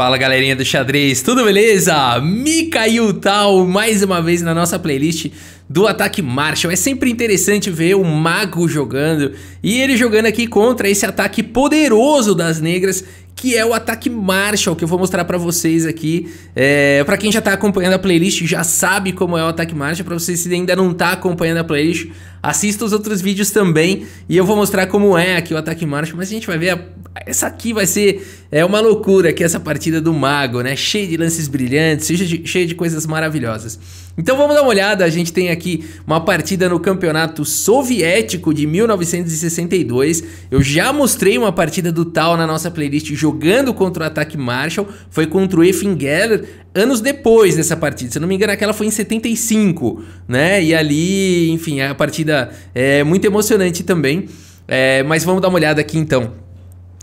Fala galerinha do xadrez, tudo beleza? Mikaio Tal mais uma vez na nossa playlist do ataque Marshall. É sempre interessante ver o mago jogando e ele jogando aqui contra esse ataque poderoso das negras que é o ataque Marshall, que eu vou mostrar para vocês aqui. É, para quem já tá acompanhando a playlist, já sabe como é o ataque Marshall. Para vocês se ainda não tá acompanhando a playlist, assista os outros vídeos também. E eu vou mostrar como é aqui o ataque Marshall. Mas a gente vai ver, a... essa aqui vai ser é uma loucura aqui, essa partida do Mago, né? Cheia de lances brilhantes, cheia de, de coisas maravilhosas. Então vamos dar uma olhada, a gente tem aqui uma partida no campeonato soviético de 1962. Eu já mostrei uma partida do Tal na nossa playlist jogando contra o ataque Marshall, foi contra o Effingeller anos depois dessa partida. Se eu não me engano, aquela foi em 75, né? E ali, enfim, a partida é muito emocionante também. É, mas vamos dar uma olhada aqui então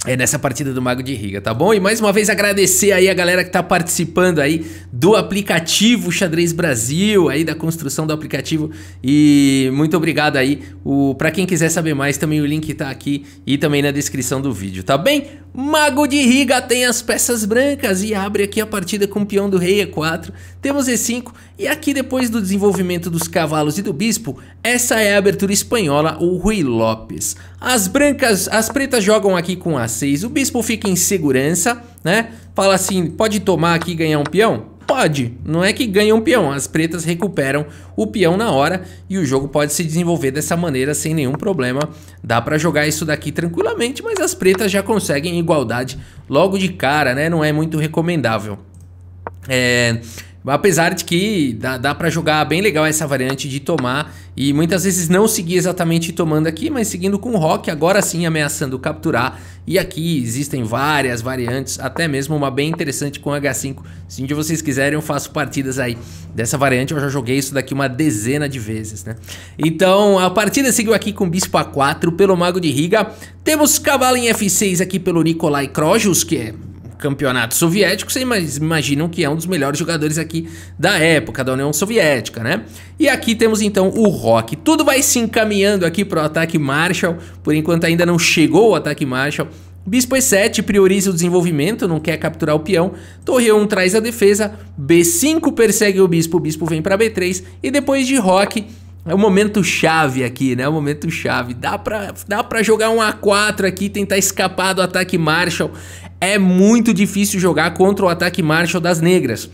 é nessa partida do Mago de Riga, tá bom? E mais uma vez agradecer aí a galera que tá participando aí do aplicativo Xadrez Brasil, aí da construção do aplicativo e muito obrigado aí. O para quem quiser saber mais, também o link tá aqui e também na descrição do vídeo, tá bem? Mago de Riga tem as peças brancas e abre aqui a partida com o peão do rei E4, é temos E5 e aqui depois do desenvolvimento dos cavalos e do bispo, essa é a abertura espanhola o Rui Lopes. As brancas, as pretas jogam aqui com A6, o bispo fica em segurança, né? Fala assim, pode tomar aqui e ganhar um peão? Pode, não é que ganha um peão, as pretas recuperam o peão na hora e o jogo pode se desenvolver dessa maneira sem nenhum problema. Dá para jogar isso daqui tranquilamente, mas as pretas já conseguem igualdade logo de cara, né? Não é muito recomendável. É... Apesar de que dá, dá para jogar bem legal essa variante de tomar e muitas vezes não seguir exatamente tomando aqui, mas seguindo com o Rock, agora sim ameaçando capturar. E aqui existem várias variantes, até mesmo uma bem interessante com H5. Se um dia vocês quiserem, eu faço partidas aí dessa variante. Eu já joguei isso daqui uma dezena de vezes, né? Então, a partida seguiu aqui com Bispo A4 pelo Mago de Riga. Temos cavalo em F6 aqui pelo Nikolai Krojus, que é campeonato soviético, vocês imaginam que é um dos melhores jogadores aqui da época, da União Soviética, né? E aqui temos então o Rock. Tudo vai se encaminhando aqui para o ataque Marshall, por enquanto ainda não chegou o ataque Marshall. Bispo E7 prioriza o desenvolvimento, não quer capturar o peão. Torre 1 traz a defesa. B5 persegue o bispo, o bispo vem para B3. E depois de Rock, é o momento chave aqui, né? É o momento chave. Dá pra, dá pra jogar um A4 aqui, tentar escapar do ataque Marshall. É muito difícil jogar contra o ataque Marshall das negras.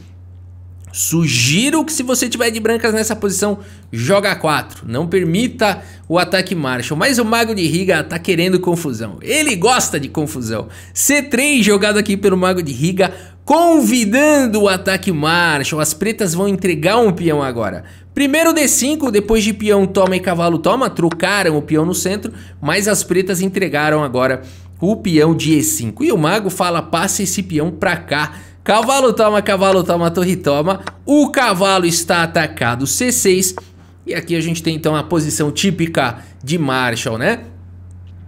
Sugiro que se você tiver de brancas nessa posição, joga 4. Não permita o ataque Marshall. Mas o Mago de Riga tá querendo confusão. Ele gosta de confusão. C3 jogado aqui pelo Mago de Riga Convidando o ataque Marshall, as pretas vão entregar um peão agora. Primeiro D5, depois de peão toma e cavalo toma, trocaram o peão no centro, mas as pretas entregaram agora o peão de E5. E o mago fala, passa esse peão pra cá. Cavalo toma, cavalo toma, torre toma. O cavalo está atacado, C6. E aqui a gente tem então a posição típica de Marshall, né?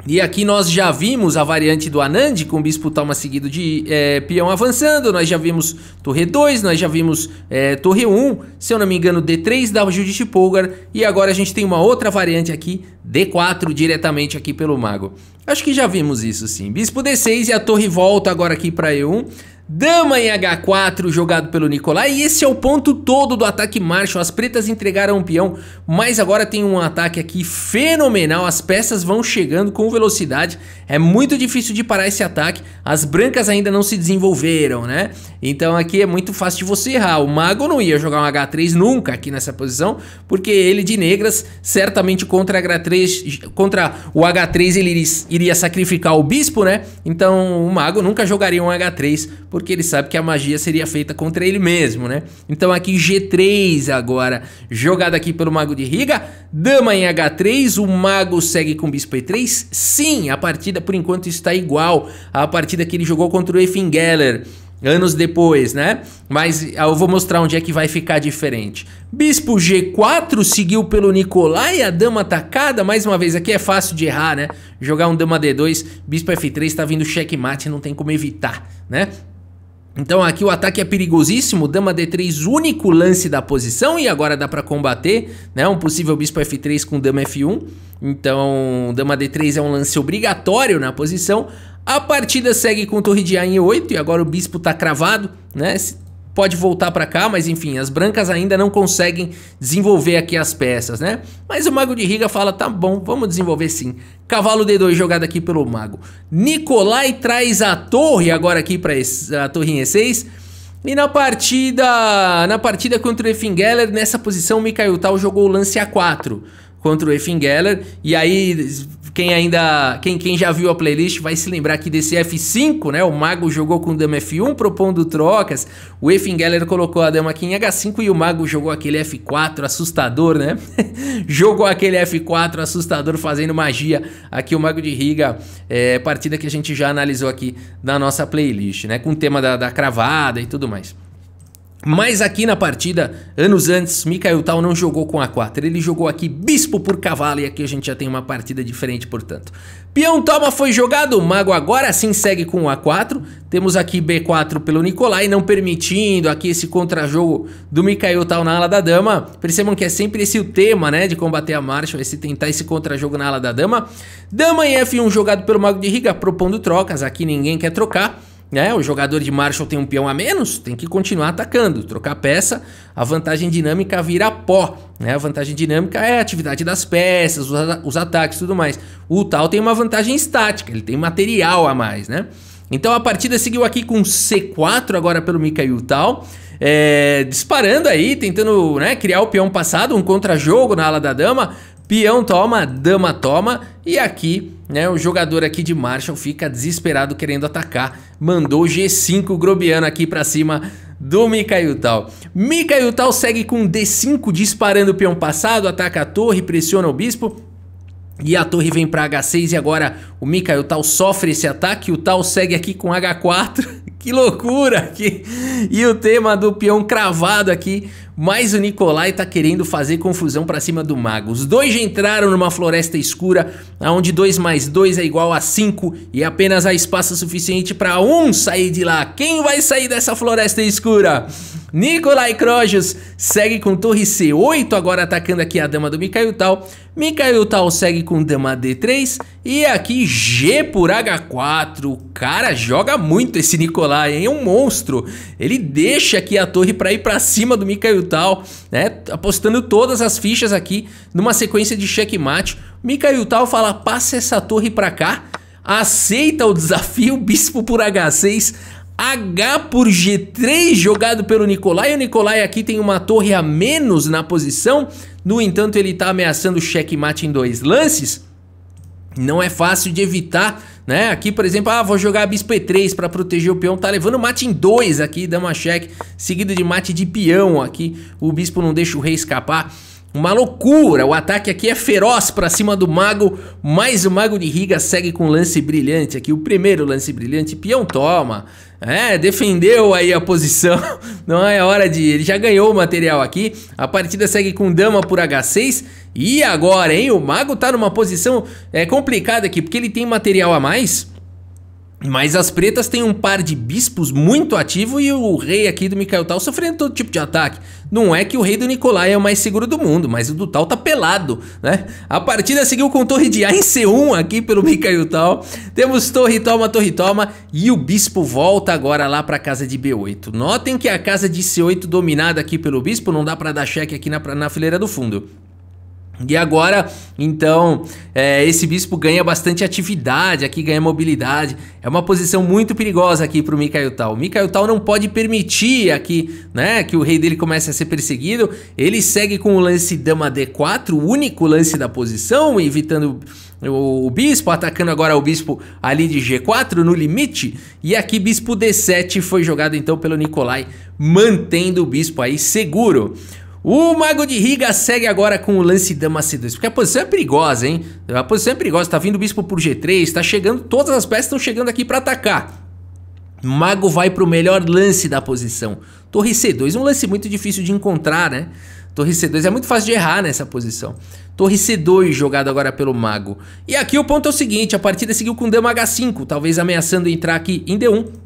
E aqui nós já vimos a variante do Anand com bispo Talma seguido de é, peão avançando, nós já vimos torre 2, nós já vimos é, torre 1, um, se eu não me engano D3 da Judith Polgar e agora a gente tem uma outra variante aqui, D4 diretamente aqui pelo mago. Acho que já vimos isso sim, bispo D6 e a torre volta agora aqui para E1, Dama em H4 jogado pelo Nicolai e esse é o ponto todo do ataque Marshall, as pretas entregaram um peão, mas agora tem um ataque aqui fenomenal, as peças vão chegando com velocidade, é muito difícil de parar esse ataque, as brancas ainda não se desenvolveram, né? Então aqui é muito fácil de você errar, o Mago não ia jogar um H3 nunca aqui nessa posição, porque ele de negras, certamente contra, H3, contra o H3 ele iria sacrificar o Bispo, né? Então o Mago nunca jogaria um H3, porque ele sabe que a magia seria feita contra ele mesmo, né? Então aqui G3 agora, jogado aqui pelo Mago de Riga, Dama em H3, o Mago segue com Bispo E3, sim, a partida por enquanto está igual à partida que ele jogou contra o Effingeller, anos depois, né? Mas ah, eu vou mostrar onde é que vai ficar diferente. Bispo G4 seguiu pelo Nicolai, a dama atacada, mais uma vez, aqui é fácil de errar, né? Jogar um dama D2, bispo F3 tá vindo checkmate, não tem como evitar, né? Então aqui o ataque é perigosíssimo, dama d3, único lance da posição e agora dá para combater, né? Um possível bispo f3 com dama f1. Então, dama d3 é um lance obrigatório na posição. A partida segue com torre de a em e8 e agora o bispo tá cravado, né? pode voltar para cá, mas enfim, as brancas ainda não conseguem desenvolver aqui as peças, né? Mas o mago de Riga fala, tá bom, vamos desenvolver sim. Cavalo D2 jogado aqui pelo mago. Nicolai traz a torre agora aqui para a torre em E6. E na partida, na partida contra o Effingeller, nessa posição o Mikhail Tal jogou o lance A4 contra o Effingeller e aí quem ainda, quem, quem já viu a playlist vai se lembrar que desse F5, né? O mago jogou com dama F1 propondo trocas. O Effingeller colocou a dama aqui em H5 e o mago jogou aquele F4 assustador, né? jogou aquele F4 assustador fazendo magia. Aqui o mago de Riga, é, partida que a gente já analisou aqui na nossa playlist, né? Com o tema da, da cravada e tudo mais. Mas aqui na partida, anos antes, Mikael Tal não jogou com A4, ele jogou aqui bispo por cavalo e aqui a gente já tem uma partida diferente, portanto. Peão toma foi jogado, mago agora sim segue com A4, temos aqui B4 pelo Nicolai, não permitindo aqui esse contrajogo do Mikael Tal na ala da dama. Percebam que é sempre esse o tema, né, de combater a marcha, vai se tentar esse contrajogo na ala da dama. Dama em F1 jogado pelo mago de Riga, propondo trocas, aqui ninguém quer trocar né? O jogador de Marshall tem um peão a menos, tem que continuar atacando, trocar peça, a vantagem dinâmica vira pó, né? A vantagem dinâmica é a atividade das peças, os, os ataques, tudo mais. O tal tem uma vantagem estática, ele tem material a mais, né? Então a partida seguiu aqui com C4 agora pelo Mikhail Tal, é, disparando aí, tentando né, criar o peão passado, um contra-jogo na ala da dama, Peão toma, dama toma e aqui, né, o jogador aqui de Marshall fica desesperado querendo atacar. Mandou G5 Grobiano aqui para cima do Mikhail Tal. Mikhail Tal segue com D5 disparando o peão passado, ataca a torre, pressiona o bispo e a torre vem para H6 e agora o Mikael Tal sofre esse ataque. O Tal segue aqui com H4. que loucura! Aqui. E o tema do peão cravado aqui. Mas o Nikolai tá querendo fazer confusão para cima do mago. Os dois já entraram numa floresta escura, onde 2 mais 2 é igual a 5 e apenas há espaço suficiente para um sair de lá. Quem vai sair dessa floresta escura? Nikolai Krogius segue com torre C8, agora atacando aqui a dama do Mikhail Tal. Mikhail Tal segue com dama D3 e aqui G por H4. O cara joga muito esse Nikolai, hein? É um monstro. Ele deixa aqui a torre para ir para cima do Mikhail Tal, né? Apostando todas as fichas aqui numa sequência de checkmate. Mikhail Tal fala, passa essa torre para cá aceita o desafio, bispo por H6, H por G3 jogado pelo Nicolai. O Nicolai aqui tem uma torre a menos na posição. No entanto, ele está ameaçando o checkmate em dois lances. Não é fácil de evitar, né? Aqui, por exemplo, ah, vou jogar bispo E3 para proteger o peão. Tá levando mate em dois aqui, dama cheque, seguido de mate de peão aqui. O bispo não deixa o rei escapar. Uma loucura, o ataque aqui é feroz para cima do mago, mas o mago de Riga segue com lance brilhante aqui, o primeiro lance brilhante, peão toma, é, defendeu aí a posição, não é hora de... ele já ganhou o material aqui, a partida segue com dama por H6, e agora, hein, o mago tá numa posição é, complicada aqui, porque ele tem material a mais... Mas as pretas têm um par de bispos muito ativo e o rei aqui do Mikhail Tal sofrendo todo tipo de ataque. Não é que o rei do Nicolai é o mais seguro do mundo, mas o do Tal tá pelado, né? A partida seguiu com torre de A em C1 aqui pelo Mikhail Tal. Temos torre toma, torre toma e o bispo volta agora lá pra casa de B8. Notem que a casa de C8 dominada aqui pelo bispo não dá pra dar cheque aqui na, na fileira do fundo. E agora, então, é, esse bispo ganha bastante atividade, aqui ganha mobilidade. É uma posição muito perigosa aqui para o Mikhail Tal. O Mikhail Tal não pode permitir aqui né, que o rei dele comece a ser perseguido. Ele segue com o lance dama d4, o único lance da posição, evitando o, o bispo, atacando agora o bispo ali de g4 no limite. E aqui bispo d7 foi jogado então pelo Nikolai, mantendo o bispo aí seguro. O Mago de Riga segue agora com o lance Dama C2, porque a posição é perigosa, hein? A posição é perigosa, tá vindo o Bispo por G3, tá chegando, todas as peças estão chegando aqui pra atacar. Mago vai pro melhor lance da posição. Torre C2, um lance muito difícil de encontrar, né? Torre C2 é muito fácil de errar nessa posição. Torre C2 jogado agora pelo Mago. E aqui o ponto é o seguinte, a partida seguiu com Dama H5, talvez ameaçando entrar aqui em D1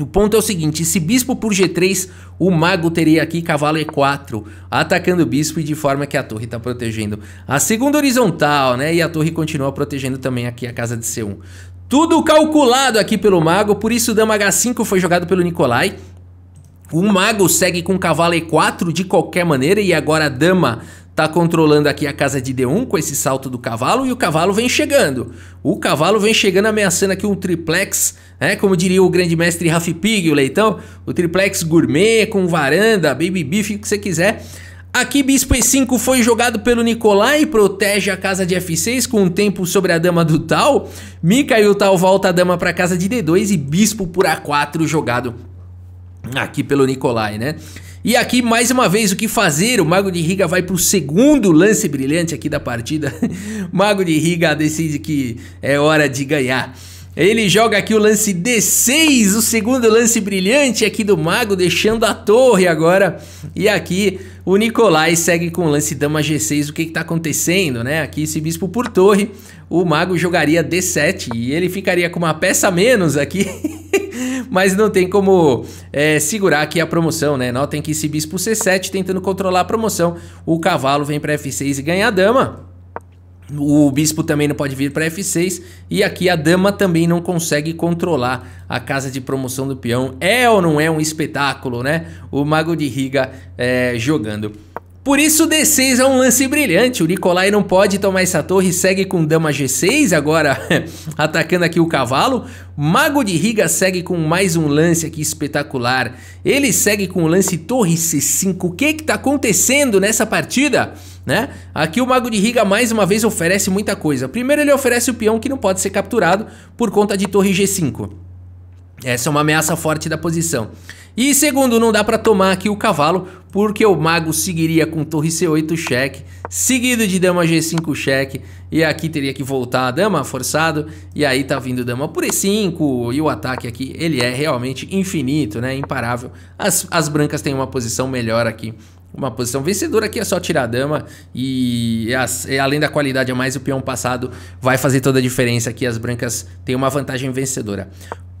o ponto é o seguinte, se bispo por G3, o mago teria aqui cavalo E4, atacando o bispo e de forma que a torre está protegendo a segunda horizontal, né? E a torre continua protegendo também aqui a casa de C1. Tudo calculado aqui pelo mago, por isso dama H5 foi jogado pelo Nikolai. O mago segue com cavalo E4 de qualquer maneira e agora a dama tá controlando aqui a casa de D1 com esse salto do cavalo e o cavalo vem chegando. O cavalo vem chegando ameaçando aqui um triplex, né? Como diria o grande mestre Raf Pig, o leitão, o triplex gourmet com varanda, baby beef, o que você quiser. Aqui bispo e5 foi jogado pelo Nicolai, protege a casa de f6 com um tempo sobre a dama do tal. o tal volta a dama para casa de d2 e bispo por a4 jogado aqui pelo Nicolai, né? E aqui, mais uma vez, o que fazer? O Mago de Riga vai para o segundo lance brilhante aqui da partida. Mago de Riga decide que é hora de ganhar. Ele joga aqui o lance D6, o segundo lance brilhante aqui do Mago, deixando a torre agora. E aqui o Nicolai segue com o lance Dama G6. O que está acontecendo, né? Aqui esse bispo por torre, o Mago jogaria D7 e ele ficaria com uma peça a menos aqui. Mas não tem como é, segurar aqui a promoção, né? Notem que esse bispo C7 tentando controlar a promoção. O cavalo vem para F6 e ganha a dama. O bispo também não pode vir para F6 e aqui a dama também não consegue controlar a casa de promoção do peão. É ou não é um espetáculo, né? O mago de Riga é, jogando. Por isso D6 é um lance brilhante, o Nicolai não pode tomar essa torre segue com dama G6, agora atacando aqui o cavalo. Mago de Riga segue com mais um lance aqui espetacular, ele segue com o lance torre C5, o que que tá acontecendo nessa partida? Né? Aqui o Mago de Riga mais uma vez oferece muita coisa, primeiro ele oferece o peão que não pode ser capturado por conta de torre G5. Essa é uma ameaça forte da posição. E segundo, não dá para tomar aqui o cavalo, porque o mago seguiria com torre C8 cheque, seguido de dama G5 cheque, e aqui teria que voltar a dama forçado, e aí tá vindo dama por E5, e o ataque aqui, ele é realmente infinito, né, imparável. As, as brancas têm uma posição melhor aqui uma posição vencedora que é só tirar a dama e, e, é é, além da qualidade a é mais, o peão passado vai fazer toda a diferença aqui, as brancas têm uma vantagem vencedora.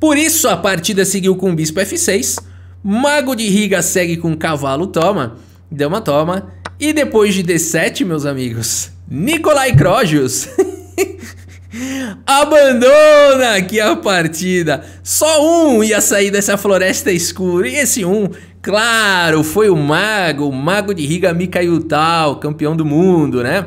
Por isso a partida seguiu com o bispo F6, Mago de Riga segue com cavalo, toma. Dama, toma. E depois de D7, meus amigos, Nikolai Krogius abandona aqui a partida. Só um ia sair dessa floresta escura. E esse um, claro, foi o mago, o mago de Riga Mikhail Tal, campeão do mundo, né?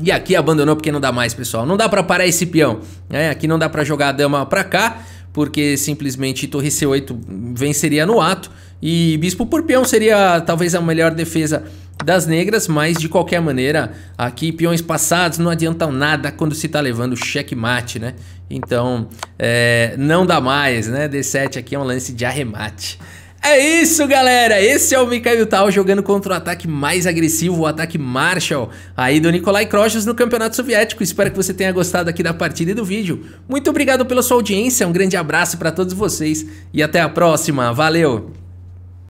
E aqui abandonou porque não dá mais, pessoal. Não dá para parar esse peão. Né? Aqui não dá para jogar a dama para cá porque simplesmente Torre C8 venceria no ato e Bispo por peão seria talvez a melhor defesa das negras, mas de qualquer maneira, aqui peões passados não adiantam nada quando se está levando checkmate, né? Então, é, não dá mais, né? D7 aqui é um lance de arremate. É isso, galera! Esse é o Mikhail Tal jogando contra o ataque mais agressivo, o ataque Marshall, aí do Nikolai Krochus no Campeonato Soviético. Espero que você tenha gostado aqui da partida e do vídeo. Muito obrigado pela sua audiência, um grande abraço para todos vocês e até a próxima. Valeu!